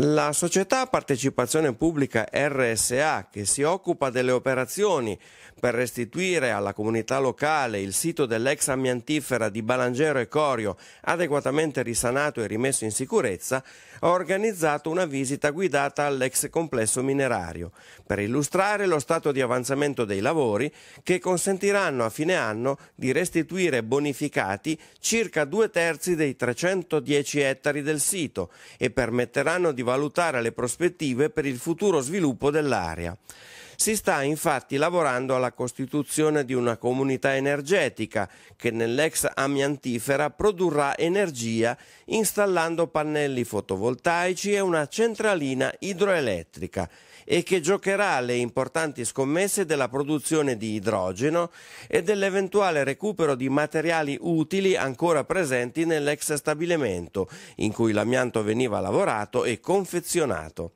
La società a partecipazione pubblica RSA, che si occupa delle operazioni per restituire alla comunità locale il sito dell'ex amiantifera di Balangero e Corio, adeguatamente risanato e rimesso in sicurezza, ha organizzato una visita guidata all'ex complesso minerario per illustrare lo stato di avanzamento dei lavori che consentiranno a fine anno di restituire bonificati circa due terzi dei 310 ettari del sito e permetteranno di valutare le prospettive per il futuro sviluppo dell'area. Si sta infatti lavorando alla costituzione di una comunità energetica che nell'ex amiantifera produrrà energia installando pannelli fotovoltaici e una centralina idroelettrica e che giocherà le importanti scommesse della produzione di idrogeno e dell'eventuale recupero di materiali utili ancora presenti nell'ex stabilimento in cui l'amianto veniva lavorato e confezionato.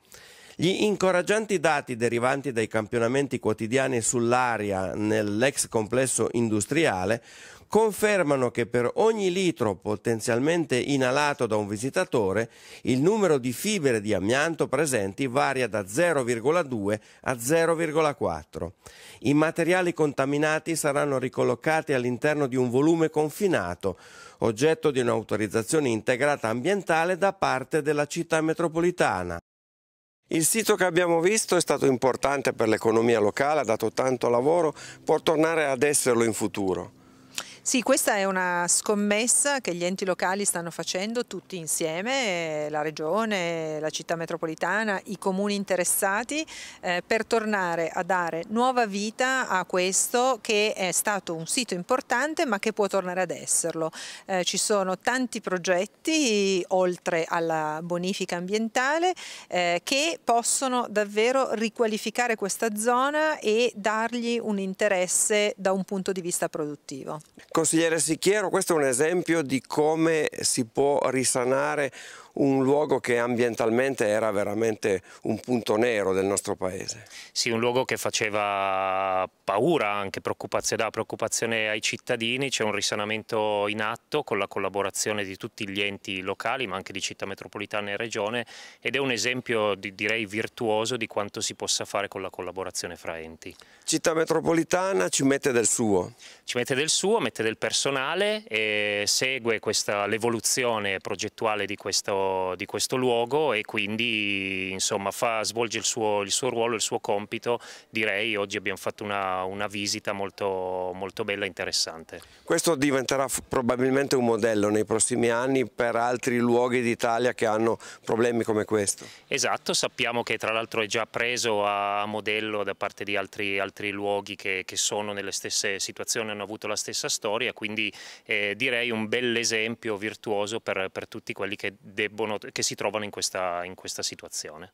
Gli incoraggianti dati derivanti dai campionamenti quotidiani sull'aria nell'ex complesso industriale confermano che per ogni litro potenzialmente inalato da un visitatore il numero di fibre di amianto presenti varia da 0,2 a 0,4. I materiali contaminati saranno ricollocati all'interno di un volume confinato, oggetto di un'autorizzazione integrata ambientale da parte della città metropolitana. Il sito che abbiamo visto è stato importante per l'economia locale, ha dato tanto lavoro, può tornare ad esserlo in futuro. Sì, questa è una scommessa che gli enti locali stanno facendo tutti insieme, eh, la Regione, la città metropolitana, i comuni interessati, eh, per tornare a dare nuova vita a questo che è stato un sito importante ma che può tornare ad esserlo. Eh, ci sono tanti progetti, oltre alla bonifica ambientale, eh, che possono davvero riqualificare questa zona e dargli un interesse da un punto di vista produttivo. Consigliere Sicchiero, questo è un esempio di come si può risanare un luogo che ambientalmente era veramente un punto nero del nostro paese. Sì, un luogo che faceva paura, anche preoccupazione, preoccupazione ai cittadini, c'è un risanamento in atto con la collaborazione di tutti gli enti locali ma anche di città metropolitana e regione ed è un esempio di, direi virtuoso di quanto si possa fare con la collaborazione fra enti. Città metropolitana ci mette del suo? Ci mette del suo, mette del personale, e segue l'evoluzione progettuale di questo di questo luogo e quindi insomma, fa, svolge il suo, il suo, ruolo, il suo compito. Direi oggi abbiamo fatto una, una visita molto, molto bella e interessante. Questo diventerà probabilmente un modello nei prossimi anni per altri luoghi d'Italia che hanno problemi come questo. Esatto, sappiamo che tra l'altro è già preso a modello da parte di altri, altri luoghi che, che, sono nelle stesse situazioni, hanno avuto la stessa storia, quindi eh, direi un bell'esempio virtuoso per, per tutti quelli che devono debbono, che si trovano in questa, in questa situazione.